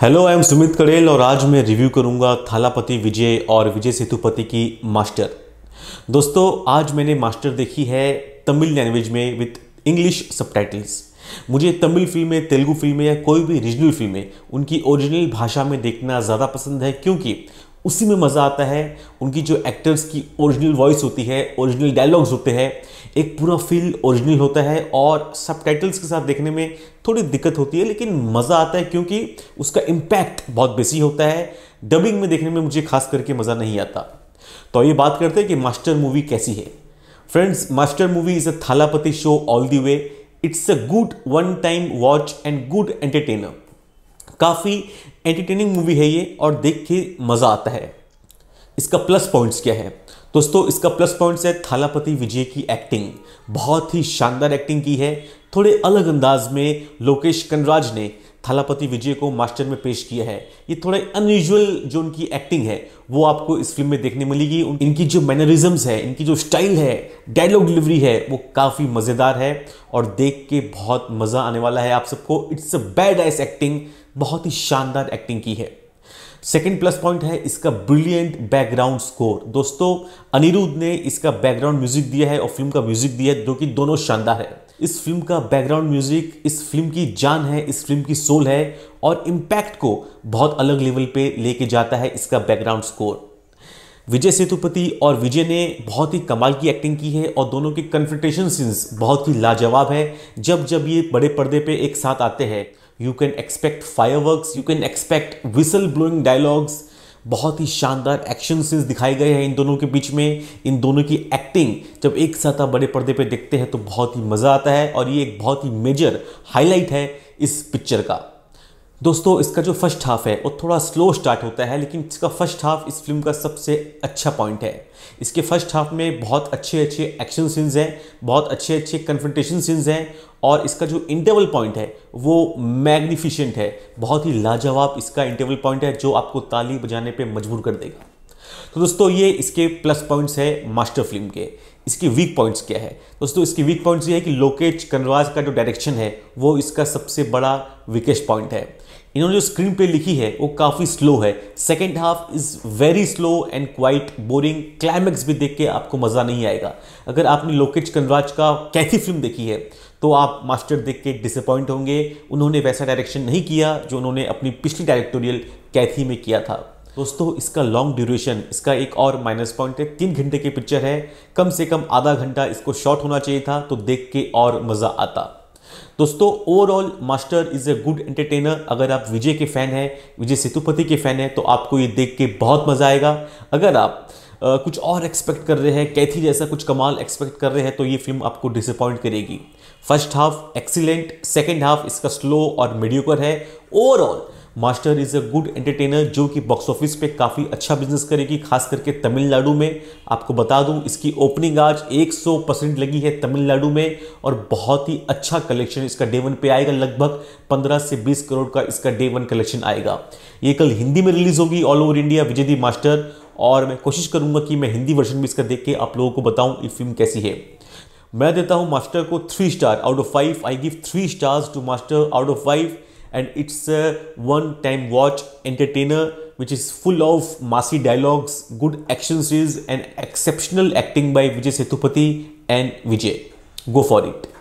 Hello I am Sumit Kadel और आज मैं रिव्यू करूंगा थालापति विजय और विजय सेतुपति की मास्टर दोस्तों आज मैंने मास्टर देखी है तमिल लैंग्वेज में विथ इंग्लिश सबटाइटल्स मुझे तमिल फिल्में तेलुगु फिल्में या कोई भी रीजनल फिल्में उनकी ओरिजिनल भाषा में देखना ज़्यादा पसंद है क्योंकि उसी में मज़ा आता है उनकी जो एक्टर्स की ओरिजिनल वॉइस होती है ओरिजिनल डायलॉग्स होते हैं एक पूरा फील ओरिजिनल होता है और सब के साथ देखने में थोड़ी दिक्कत होती है लेकिन मज़ा आता है क्योंकि उसका इम्पैक्ट बहुत बेसी होता है डबिंग में देखने में मुझे खास करके मज़ा नहीं आता तो ये बात करते हैं कि मास्टर मूवी कैसी है friends Master movie is a Thalapathy show all the way it's a good one time watch and good entertainer काफ़ी एंटरटेनिंग मूवी है ये और देख के मज़ा आता है इसका प्लस पॉइंट्स क्या है दोस्तों इसका प्लस पॉइंट्स है थालापति विजय की एक्टिंग बहुत ही शानदार एक्टिंग की है थोड़े अलग अंदाज में लोकेश कनराज ने थालापति विजय को मास्टर में पेश किया है ये थोड़ा अनयूजल जो उनकी एक्टिंग है वो आपको इस फिल्म में देखने मिलेगी इनकी जो मैनरिज्म है इनकी जो स्टाइल है डायलॉग डिलीवरी है वो काफ़ी मज़ेदार है और देख के बहुत मज़ा आने वाला है आप सबको it's a badass acting बहुत ही शानदार एक्टिंग की है सेकेंड प्लस पॉइंट है इसका ब्रिलियंट बैकग्राउंड स्कोर दोस्तों अनिरुद्ध ने इसका बैकग्राउंड म्यूजिक दिया है और फिल्म का म्यूजिक दिया है जो कि दोनों शानदार है इस फिल्म का बैकग्राउंड म्यूजिक इस फिल्म की जान है इस फिल्म की सोल है और इम्पैक्ट को बहुत अलग लेवल पे लेके जाता है इसका बैकग्राउंड स्कोर विजय सेतुपति और विजय ने बहुत ही कमाल की एक्टिंग की है और दोनों के कन्फ्रटेशन सीन्स बहुत ही लाजवाब है जब जब ये बड़े पर्दे पे एक साथ आते हैं you can expect fireworks you can expect whistle blowing dialogues बहुत ही शानदार एक्शन सीन्स दिखाए गए हैं इन दोनों के बीच में इन दोनों की एक्टिंग जब एक साथ आप बड़े पर्दे पे देखते हैं तो बहुत ही मज़ा आता है और ये एक बहुत ही मेजर हाईलाइट है इस पिक्चर का दोस्तों इसका जो फर्स्ट हाफ है वो थोड़ा स्लो स्टार्ट होता है लेकिन इसका फर्स्ट हाफ इस फिल्म का सबसे अच्छा पॉइंट है इसके फर्स्ट हाफ में बहुत अच्छे अच्छे एक्शन सीन्स हैं बहुत अच्छे अच्छे कन्फ्रंटेशन सीन्स हैं और इसका जो इंटरवल पॉइंट है वो मैग्निफिशेंट है बहुत ही लाजवाब इसका इंटरवल पॉइंट है जो आपको ताली बजाने पर मजबूर कर देगा तो दोस्तों ये इसके प्लस पॉइंट्स है मास्टर फिल्म के इसकी वीक पॉइंट्स क्या है दोस्तों इसकी वीक पॉइंट्स ये है कि लोकेज कनवाज का जो डायरेक्शन है वो इसका सबसे बड़ा वीकेस्ट पॉइंट है इन्होंने जो स्क्रीन पे लिखी है वो काफ़ी स्लो है second half is very slow and quite boring climax भी देख के आपको मज़ा नहीं आएगा अगर आपने लोकेज कनराज का कैसी फिल्म देखी है तो आप मास्टर देख के डिसअपॉइंट होंगे उन्होंने वैसा डायरेक्शन नहीं किया जो उन्होंने अपनी पिछली डायरेक्टोरियल कैथी में किया था दोस्तों इसका लॉन्ग ड्यूरेशन इसका एक और माइनस पॉइंट है तीन घंटे की पिक्चर है कम से कम आधा घंटा इसको शॉर्ट होना चाहिए था तो देख के और मज़ा आता दोस्तों overall Master is a good entertainer अगर आप विजय के फैन हैं विजय सेतुपति के फैन हैं तो आपको ये देख के बहुत मज़ा आएगा अगर आप Uh, कुछ और एक्सपेक्ट कर रहे हैं कैथी जैसा कुछ कमाल एक्सपेक्ट कर रहे हैं तो ये फिल्म आपको डिसअपॉइंट करेगी first half excellent second half इसका स्लो और मीडियोकर है overall Master is a good entertainer जो कि बॉक्स ऑफिस पे काफ़ी अच्छा बिजनेस करेगी खास करके तमिलनाडु में आपको बता दूं इसकी ओपनिंग आज 100 परसेंट लगी है तमिलनाडु में और बहुत ही अच्छा कलेक्शन इसका डे वन पे आएगा लगभग 15 से 20 करोड़ का इसका डे वन कलेक्शन आएगा ये कल हिंदी में रिलीज़ होगी all over India Vijay the Master और मैं कोशिश करूँगा कि मैं हिंदी वर्जन में इसका देख के आप लोगों को बताऊँ ये फिल्म कैसी है मैं देता हूँ मास्टर को three star out of five I give three stars to Master out of five and it's a one-time watch entertainer which is full of massy dialogues, good action scenes and exceptional acting by Vijay Sethupathi and Vijay. Go for it.